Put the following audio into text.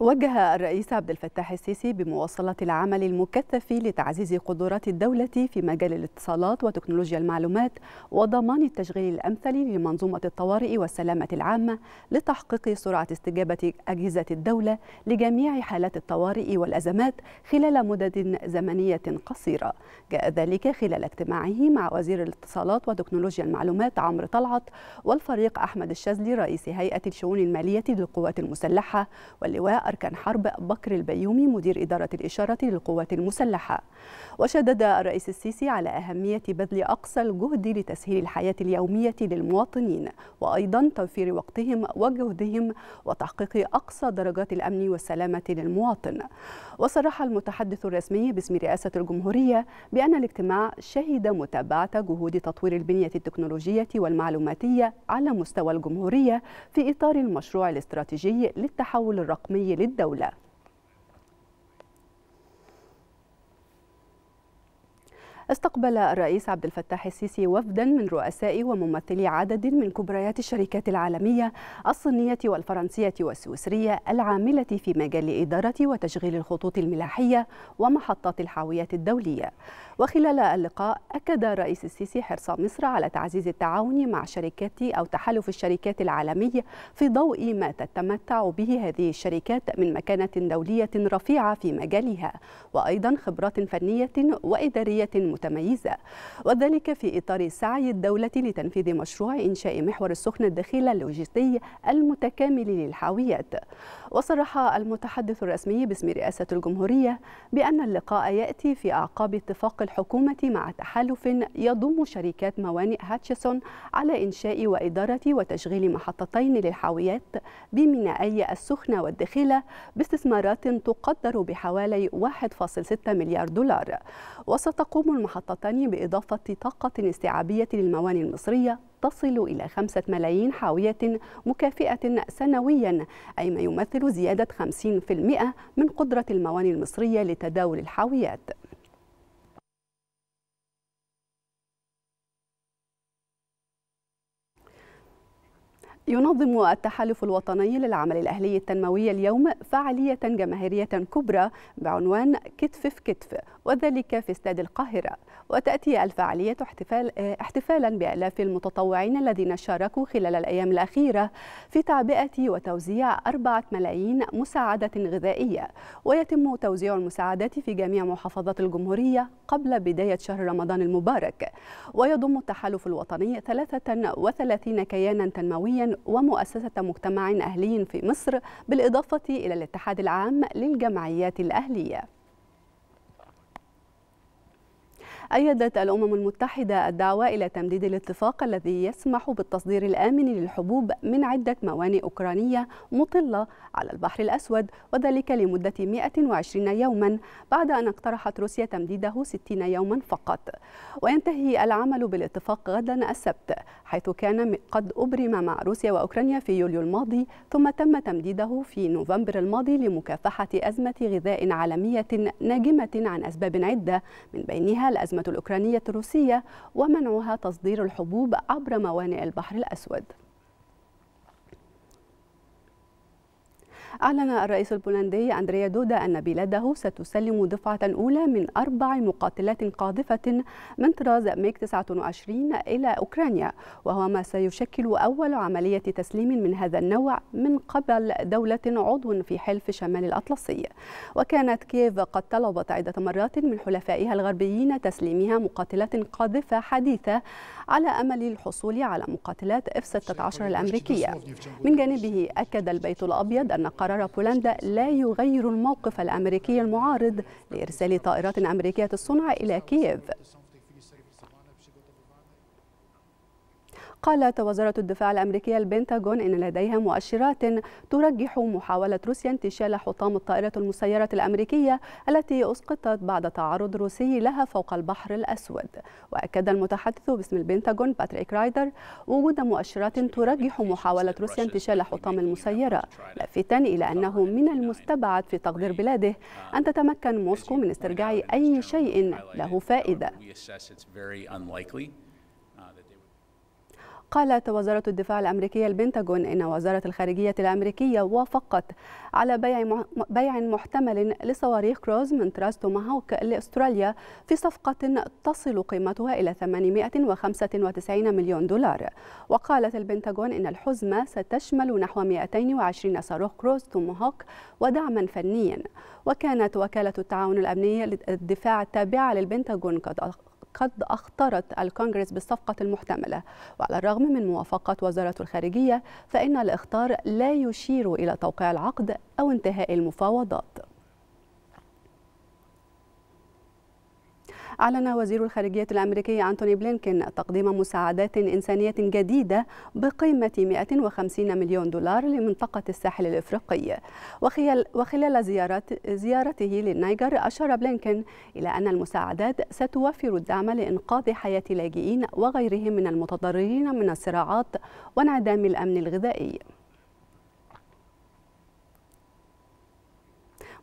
وجه الرئيس عبد الفتاح السيسي بمواصلة العمل المكثف لتعزيز قدرات الدولة في مجال الاتصالات وتكنولوجيا المعلومات وضمان التشغيل الأمثل لمنظومة الطوارئ والسلامة العامة لتحقيق سرعة استجابة أجهزة الدولة لجميع حالات الطوارئ والأزمات خلال مدد زمنية قصيرة جاء ذلك خلال اجتماعه مع وزير الاتصالات وتكنولوجيا المعلومات عمرو طلعت والفريق أحمد الشاذلي رئيس هيئة الشؤون المالية للقوات المسلحة واللواء أركان حرب بكر البيومي مدير إدارة الإشارة للقوات المسلحة وشدد الرئيس السيسي على أهمية بذل أقصى الجهد لتسهيل الحياة اليومية للمواطنين وأيضا توفير وقتهم وجهدهم وتحقيق أقصى درجات الأمن والسلامة للمواطن وصرح المتحدث الرسمي باسم رئاسة الجمهورية بأن الاجتماع شهد متابعة جهود تطوير البنية التكنولوجية والمعلوماتية على مستوى الجمهورية في إطار المشروع الاستراتيجي للتحول الرقمي للدولة استقبل الرئيس عبد الفتاح السيسي وفدا من رؤساء وممثلي عدد من كبريات الشركات العالمية الصينية والفرنسية والسويسرية العاملة في مجال إدارة وتشغيل الخطوط الملاحية ومحطات الحاويات الدولية وخلال اللقاء أكد رئيس السيسي حرص مصر على تعزيز التعاون مع شركات أو تحالف الشركات العالمي في ضوء ما تتمتع به هذه الشركات من مكانة دولية رفيعة في مجالها وأيضا خبرات فنية وإدارية متميزة وذلك في إطار سعي الدولة لتنفيذ مشروع إنشاء محور السخن الداخلي اللوجستي المتكامل للحاويات وصرح المتحدث الرسمي باسم رئاسة الجمهورية بأن اللقاء يأتي في أعقاب اتفاق الحكومة مع تحالف يضم شركات موانئ هاتشسون على إنشاء وإدارة وتشغيل محطتين للحاويات بمينائي السخنة والدخيلة باستثمارات تقدر بحوالي 1.6 مليار دولار وستقوم محطتان بإضافة طاقة استيعابية للموانئ المصرية تصل إلى 5 ملايين حاوية مكافئة سنويا أي ما يمثل زيادة 50% من قدرة الموانئ المصرية لتداول الحاويات ينظم التحالف الوطني للعمل الأهلي التنموي اليوم فعالية جماهيرية كبرى بعنوان كتف في كتف وذلك في استاد القاهرة وتأتي الفعالية احتفال احتفالا بآلاف المتطوعين الذين شاركوا خلال الأيام الأخيرة في تعبئة وتوزيع أربعة ملايين مساعدة غذائية ويتم توزيع المساعدات في جميع محافظات الجمهورية قبل بداية شهر رمضان المبارك ويضم التحالف الوطني 33 كيانا تنمويا ومؤسسة مجتمع أهلي في مصر بالإضافة إلى الاتحاد العام للجمعيات الأهلية أيدت الأمم المتحدة الدعوة إلى تمديد الاتفاق الذي يسمح بالتصدير الآمن للحبوب من عدة موانئ أوكرانية مطلة على البحر الأسود وذلك لمدة 120 يوما بعد أن اقترحت روسيا تمديده 60 يوما فقط وينتهي العمل بالاتفاق غدا السبت حيث كان قد أبرم مع روسيا وأوكرانيا في يوليو الماضي ثم تم تمديده في نوفمبر الماضي لمكافحة أزمة غذاء عالمية ناجمة عن أسباب عدة من بينها الأزمة الأزمة الأوكرانية الروسية ومنعها تصدير الحبوب عبر موانئ البحر الأسود أعلن الرئيس البولندي أندريا دودا أن بلاده ستسلم دفعة أولى من أربع مقاتلات قاذفة من طراز ميك 29 إلى أوكرانيا وهو ما سيشكل أول عملية تسليم من هذا النوع من قبل دولة عضو في حلف شمال الأطلسي وكانت كييف قد طلبت عدة مرات من حلفائها الغربيين تسليمها مقاتلات قاذفة حديثة على أمل الحصول على مقاتلات f 16 الأمريكية من جانبه أكد البيت الأبيض أن قرار بولندا لا يغير الموقف الأمريكي المعارض لإرسال طائرات أمريكية الصنع إلى كييف قالت وزارة الدفاع الأمريكية البنتاغون إن لديها مؤشرات ترجح محاولة روسيا انتشال حطام الطائرة المسيرة الأمريكية التي أسقطت بعد تعرض روسي لها فوق البحر الأسود وأكد المتحدث باسم البنتاغون باتريك رايدر وجود مؤشرات ترجح محاولة روسيا انتشال حطام المسيرة لافتا إلى أنه من المستبعد في تقدير بلاده أن تتمكن موسكو من استرجاع أي شيء له فائدة قالت وزارة الدفاع الأمريكية البنتاغون إن وزارة الخارجية الأمريكية وافقت على بيع بيع محتمل لصواريخ كروز من طراز توماهوك لأستراليا في صفقة تصل قيمتها إلى 895 مليون دولار وقالت البنتاغون إن الحزمة ستشمل نحو 220 صاروخ كروز توماهوك ودعما فنيا وكانت وكالة التعاون الأمني للدفاع التابعة للبنتاغون قد قد أخطرت الكونغرس بالصفقة المحتملة وعلى الرغم من موافقة وزارة الخارجية فإن الإخطار لا يشير إلى توقيع العقد أو انتهاء المفاوضات أعلن وزير الخارجية الأمريكي أنتوني بلينكين تقديم مساعدات إنسانية جديدة بقيمة 150 مليون دولار لمنطقة الساحل الإفريقي وخلال, وخلال زيارات زيارته للنيجر أشار بلينكين إلى أن المساعدات ستوفر الدعم لإنقاذ حياة لاجئين وغيرهم من المتضررين من الصراعات وانعدام الأمن الغذائي